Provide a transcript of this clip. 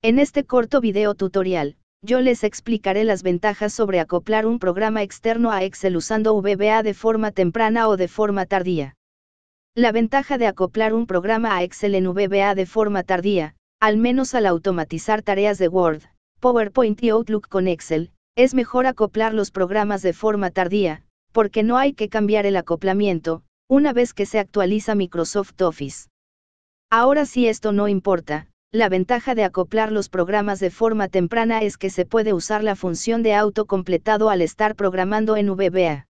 En este corto video tutorial, yo les explicaré las ventajas sobre acoplar un programa externo a Excel usando VBA de forma temprana o de forma tardía. La ventaja de acoplar un programa a Excel en VBA de forma tardía, al menos al automatizar tareas de Word, PowerPoint y Outlook con Excel, es mejor acoplar los programas de forma tardía, porque no hay que cambiar el acoplamiento, una vez que se actualiza Microsoft Office. Ahora sí, esto no importa, la ventaja de acoplar los programas de forma temprana es que se puede usar la función de auto completado al estar programando en VBA.